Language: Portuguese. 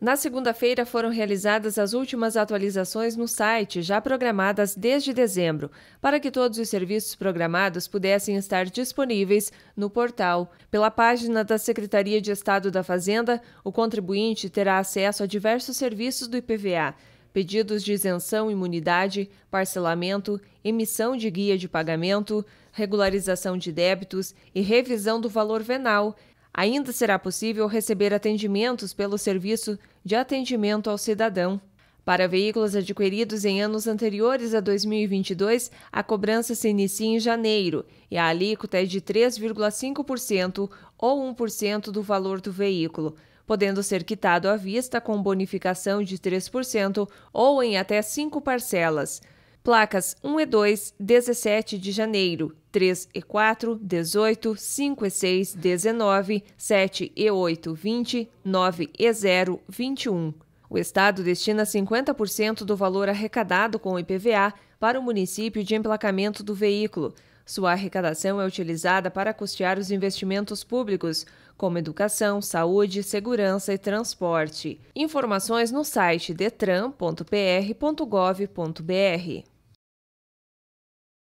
Na segunda-feira foram realizadas as últimas atualizações no site, já programadas desde dezembro, para que todos os serviços programados pudessem estar disponíveis no portal. Pela página da Secretaria de Estado da Fazenda, o contribuinte terá acesso a diversos serviços do IPVA pedidos de isenção, imunidade, parcelamento, emissão de guia de pagamento, regularização de débitos e revisão do valor venal, Ainda será possível receber atendimentos pelo Serviço de Atendimento ao Cidadão. Para veículos adquiridos em anos anteriores a 2022, a cobrança se inicia em janeiro e a alíquota é de 3,5% ou 1% do valor do veículo, podendo ser quitado à vista com bonificação de 3% ou em até cinco parcelas. Placas 1 e 2, 17 de janeiro, 3 e 4, 18, 5 e 6, 19, 7 e 8, 20, 9 e 0, 21. O Estado destina 50% do valor arrecadado com o IPVA para o município de emplacamento do veículo. Sua arrecadação é utilizada para custear os investimentos públicos, como educação, saúde, segurança e transporte. Informações no site detran.pr.gov.br.